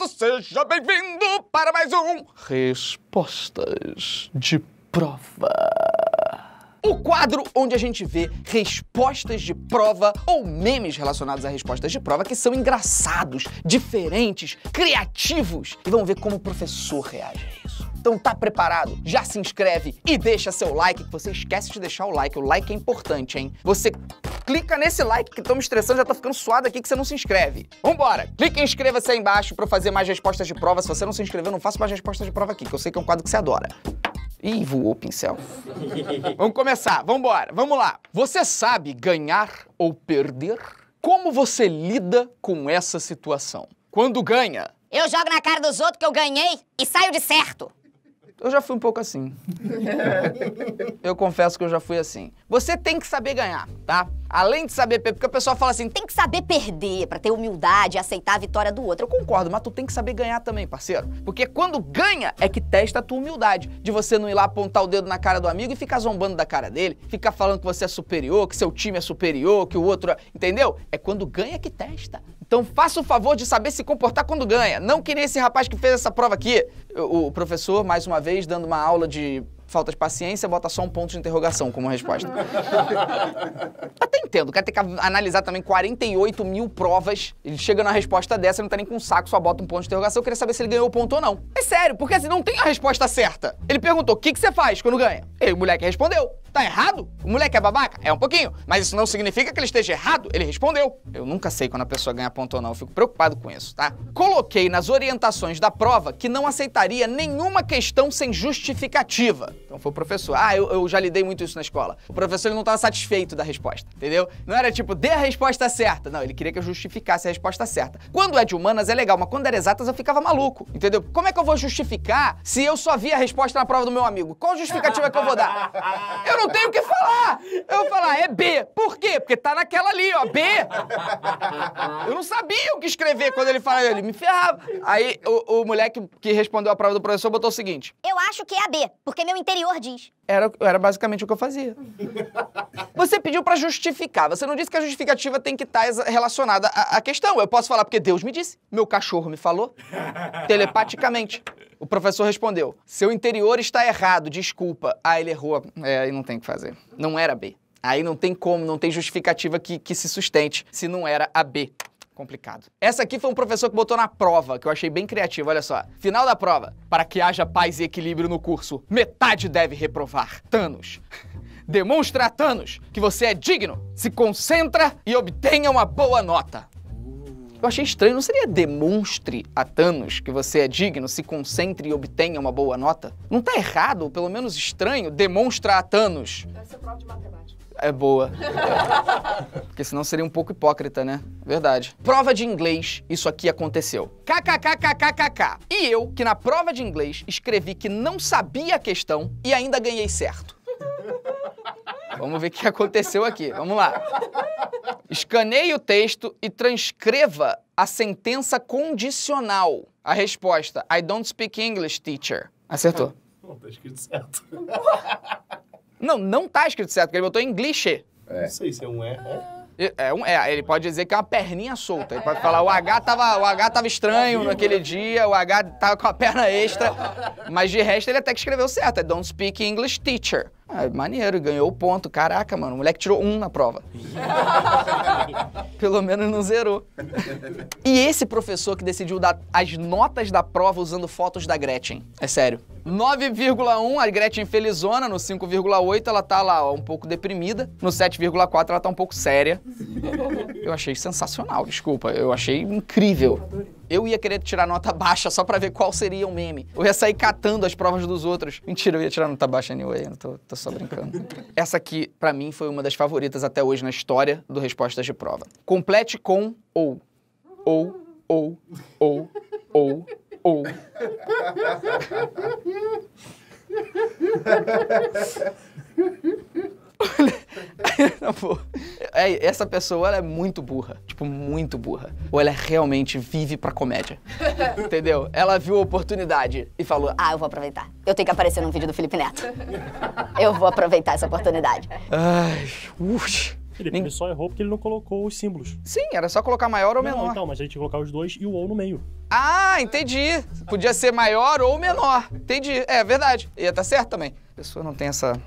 Renato, seja bem-vindo para mais um Respostas de Prova. O quadro onde a gente vê respostas de prova ou memes relacionados a respostas de prova que são engraçados, diferentes, criativos. E vamos ver como o professor reage a isso. Então tá preparado? Já se inscreve e deixa seu like, que você esquece de deixar o like. O like é importante, hein? Você clica nesse like que tô me estressando, já tá ficando suado aqui que você não se inscreve. Vambora! Clica e inscreva-se aí embaixo pra eu fazer mais respostas de prova. Se você não se inscreveu, eu não faço mais respostas de prova aqui, que eu sei que é um quadro que você adora. Ih, voou o pincel. Vamos começar, vambora, vamos lá. Você sabe ganhar ou perder? Como você lida com essa situação? Quando ganha? Eu jogo na cara dos outros que eu ganhei e saio de certo. Eu já fui um pouco assim. eu confesso que eu já fui assim. Você tem que saber ganhar, tá? Além de saber perder, porque o pessoal fala assim, tem que saber perder para ter humildade e aceitar a vitória do outro. Eu concordo, mas tu tem que saber ganhar também, parceiro. Porque quando ganha é que testa a tua humildade, de você não ir lá apontar o dedo na cara do amigo e ficar zombando da cara dele, ficar falando que você é superior, que seu time é superior, que o outro, é, entendeu? É quando ganha que testa. Então faça o favor de saber se comportar quando ganha. Não que nem esse rapaz que fez essa prova aqui. O professor, mais uma vez, dando uma aula de falta de paciência, bota só um ponto de interrogação como resposta. Até entendo, quer ter que analisar também 48 mil provas, ele chega na resposta dessa, não tá nem com um saco, só bota um ponto de interrogação, eu queria saber se ele ganhou o ponto ou não. É sério, porque assim, não tem a resposta certa. Ele perguntou, o que, que você faz quando ganha? E o moleque respondeu, Tá errado? O moleque é babaca? É um pouquinho, mas isso não significa que ele esteja errado. Ele respondeu. Eu nunca sei quando a pessoa ganha ponto ou não, eu fico preocupado com isso, tá? Coloquei nas orientações da prova que não aceitaria nenhuma questão sem justificativa. Então foi o professor. Ah, eu, eu já lidei muito isso na escola. O professor ele não estava satisfeito da resposta, entendeu? Não era tipo, dê a resposta certa. Não, ele queria que eu justificasse a resposta certa. Quando é de humanas é legal, mas quando era exatas eu ficava maluco, entendeu? Como é que eu vou justificar se eu só vi a resposta na prova do meu amigo? Qual justificativa que eu vou dar? Eu não tenho o que falar. Eu vou falar, é B. Por quê? Porque tá naquela ali, ó, B. Eu não sabia o que escrever quando ele falava, ele me ferrava. Aí o, o moleque que respondeu a prova do professor botou o seguinte. Eu acho que é a B, porque meu interior diz. Era, era basicamente o que eu fazia. Você pediu para justificar. Você não disse que a justificativa tem que tá estar relacionada à, à questão. Eu posso falar porque Deus me disse, meu cachorro me falou, telepaticamente professor respondeu: Seu interior está errado, desculpa. Ah, ele errou. É, aí não tem o que fazer. Não era B. Aí não tem como, não tem justificativa que, que se sustente se não era a B complicado. Essa aqui foi um professor que botou na prova, que eu achei bem criativo, olha só. Final da prova. Para que haja paz e equilíbrio no curso, metade deve reprovar. Thanos. Demonstra a Thanos que você é digno, se concentra e obtenha uma boa nota. Eu achei estranho, não seria demonstre a Thanos que você é digno, se concentre e obtenha uma boa nota? Não tá errado, ou pelo menos estranho, demonstra a Thanos. Deve ser prova de matemática. É boa. Porque senão seria um pouco hipócrita, né? Verdade. Prova de inglês, isso aqui aconteceu. KKKKKKK. E eu, que na prova de inglês escrevi que não sabia a questão e ainda ganhei certo. Vamos ver o que aconteceu aqui. Vamos lá. Escaneie o texto e transcreva a sentença condicional. A resposta: I don't speak English, teacher. Acertou. Não tá escrito certo. Não, não tá escrito certo, porque ele botou English. É. Não sei se é um E. É. é, é um é, ele pode dizer que é uma perninha solta. Ele pode falar o H tava, o H tava estranho naquele dia, o H tava com a perna extra. Mas de resto ele até que escreveu certo. É don't speak English teacher. Ah, maneiro, ganhou o ponto. Caraca, mano, o moleque tirou um na prova. Pelo menos não zerou. E esse professor que decidiu dar as notas da prova usando fotos da Gretchen. É sério. 9,1, a Gretchen felizona. No 5,8 ela tá lá ó, um pouco deprimida. No 7,4 ela tá um pouco séria. Eu achei sensacional, desculpa. Eu achei incrível. Eu ia querer tirar nota baixa só para ver qual seria o meme. Eu ia sair catando as provas dos outros. Mentira, eu ia tirar nota baixa anyway, eu tô, tô só brincando. Essa aqui, para mim, foi uma das favoritas até hoje na história do Respostas de Prova. Complete com ou. Ou, ou, ou, ou, ou. Olha não, pô. É, essa pessoa, ela é muito burra. Tipo, muito burra. Ou ela realmente vive pra comédia. Entendeu? Ela viu a oportunidade e falou: Ah, eu vou aproveitar. Eu tenho que aparecer num vídeo do Felipe Neto. Eu vou aproveitar essa oportunidade. Ai, uff. Felipe, Nem... ele só errou porque ele não colocou os símbolos. Sim, era só colocar maior ou não, menor. Então, mas a gente colocar os dois e o ou no meio. Ah, entendi. Podia ser maior ou menor. Entendi. É verdade. Ia estar tá certo também. A pessoa não tem essa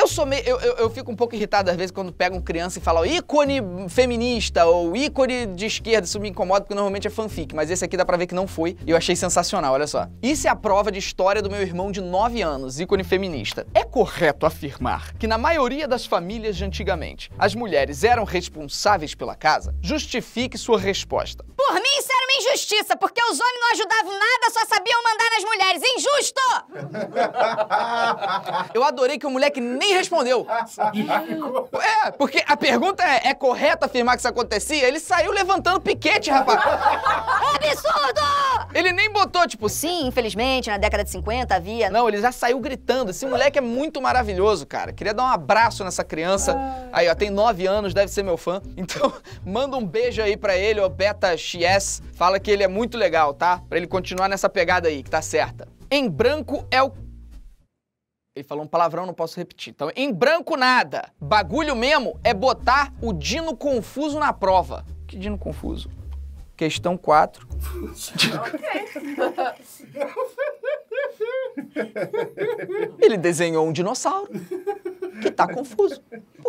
eu sou meio. Eu, eu, eu, fico um pouco irritado às vezes quando pegam criança e falam ícone feminista ou ícone de esquerda. Isso me incomoda porque normalmente é fanfic, mas esse aqui dá pra ver que não foi. E eu achei sensacional, olha só. Isso é a prova de história do meu irmão de 9 anos, ícone feminista. É correto afirmar que na maioria das famílias de antigamente, as mulheres eram responsáveis pela casa? Justifique sua resposta. Por mim, isso era uma injustiça, porque os homens não ajudavam nada, só sabiam mandar nas mulheres. Injusto! eu adorei que o moleque nem respondeu. é, porque a pergunta é: é correto afirmar que isso acontecia? Ele saiu levantando piquete, rapaz. Absurdo! Ele nem botou, tipo, sim, infelizmente, na década de 50 havia. Não, ele já saiu gritando. Esse moleque é muito maravilhoso, cara. Queria dar um abraço nessa criança. Ah. Aí, ó, tem nove anos, deve ser meu fã. Então, manda um beijo aí pra ele, o Beta XS. Fala que ele é muito legal, tá? Pra ele continuar nessa pegada aí, que tá certa. Em branco é o ele falou um palavrão, não posso repetir. Então, em branco nada. Bagulho mesmo é botar o Dino Confuso na prova. Que Dino Confuso? Questão 4. Ele desenhou um dinossauro que tá confuso.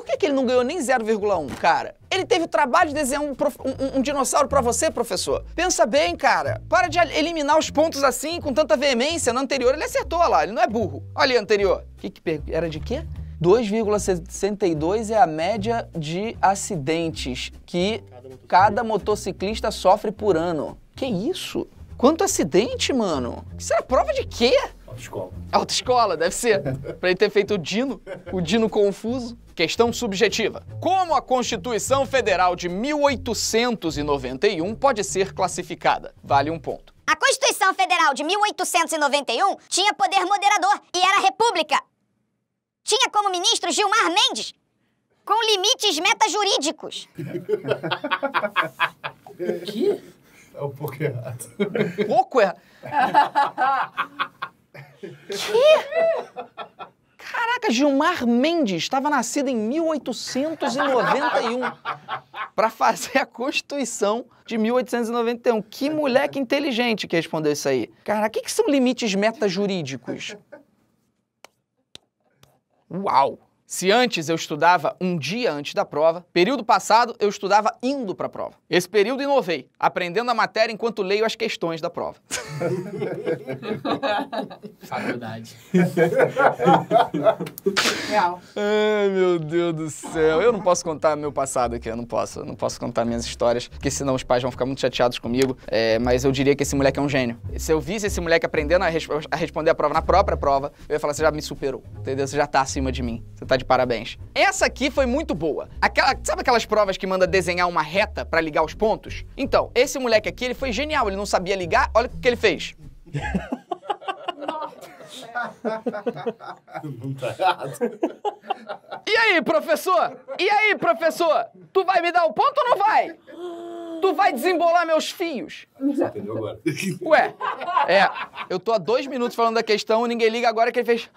Por que, que ele não ganhou nem 0,1, cara? Ele teve o trabalho de desenhar um, prof... um, um dinossauro para você, professor. Pensa bem, cara. Para de eliminar os pontos assim com tanta veemência. No anterior ele acertou olha lá, ele não é burro. Olha ali anterior. Que que per... era de quê? 2,62 é a média de acidentes que cada motociclista. cada motociclista sofre por ano. Que isso? Quanto acidente, mano? Isso era prova de quê? Autoescola. Autoescola, deve ser. Para ele ter feito o Dino, o Dino confuso. Questão subjetiva. Como a Constituição Federal de 1891 pode ser classificada? Vale um ponto. A Constituição Federal de 1891 tinha poder moderador e era república. Tinha como ministro Gilmar Mendes, com limites metajurídicos. o quê? É um pouco errado. Pouco errado? Que? Caraca, Gilmar Mendes estava nascido em 1891 para fazer a Constituição de 1891. Que moleque inteligente que respondeu isso aí. Cara, o que, que são limites metajurídicos? Uau! Se antes eu estudava um dia antes da prova, período passado eu estudava indo para a prova. Esse período inovei, aprendendo a matéria enquanto leio as questões da prova. Faculdade. Real. Ai, meu Deus do céu. Eu não posso contar meu passado aqui, eu não posso. Eu não posso contar minhas histórias, porque senão os pais vão ficar muito chateados comigo. É, mas eu diria que esse moleque é um gênio. Se eu visse esse moleque aprendendo a, a responder a prova na própria prova, eu ia falar, você já me superou, entendeu? Você já tá acima de mim. Você tá de parabéns. Essa aqui foi muito boa. Aquela, sabe aquelas provas que manda desenhar uma reta para ligar os pontos? Então, esse moleque aqui, ele foi genial, ele não sabia ligar, olha o que ele fez. Não tá errado. E aí, professor? E aí, professor? Tu vai me dar o ponto ou não vai? Tu vai desembolar meus fios. Você entendeu agora? Ué, é. Eu tô há dois minutos falando da questão, ninguém liga agora que ele fez.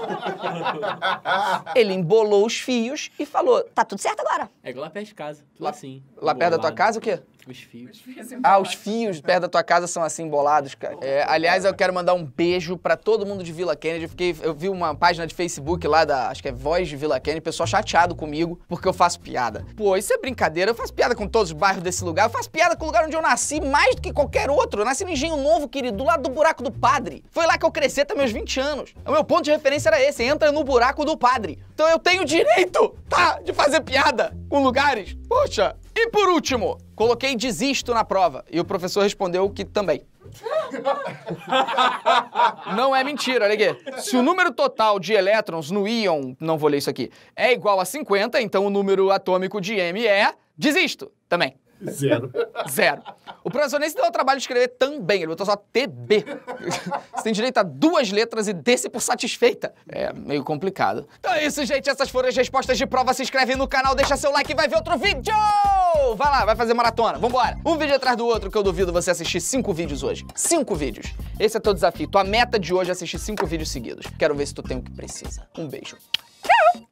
Ele embolou os fios e falou: tá tudo certo agora. É igual lá perto de casa. Tudo lá, assim. Lá embolado. perto da tua casa o quê? Os fios. É ah, os fios perto da tua casa são assim bolados, cara. É, aliás, eu quero mandar um beijo para todo mundo de Vila Kennedy. Eu, fiquei, eu vi uma página de Facebook lá da, acho que é Voz de Vila Kennedy, pessoal chateado comigo porque eu faço piada. Pô, isso é brincadeira. Eu faço piada com todos os bairros desse lugar. Eu faço piada com o lugar onde eu nasci mais do que qualquer outro. Eu nasci no Engenho Novo, querido, do lado do buraco do padre. Foi lá que eu cresci até meus 20 anos. O meu ponto de referência era esse: entra no buraco do padre. Então eu tenho direito, tá, de fazer piada com lugares. Poxa, e por último, coloquei desisto na prova e o professor respondeu que também. Não é mentira, olha aqui. Se o número total de elétrons no íon, não vou ler isso aqui, é igual a 50, então o número atômico de M é desisto também. Zero. Zero. O professor nem se deu o trabalho de escrever também, ele botou só TB. Você tem direito a duas letras e desce por satisfeita. É meio complicado. Então é isso, gente. Essas foram as respostas de prova. Se inscreve no canal, deixa seu like e vai ver outro vídeo! Vai lá, vai fazer maratona. Vambora. Um vídeo atrás do outro que eu duvido você assistir cinco vídeos hoje. Cinco vídeos. Esse é teu desafio. Tua meta de hoje é assistir cinco vídeos seguidos. Quero ver se tu tem o que precisa. Um beijo. Tchau!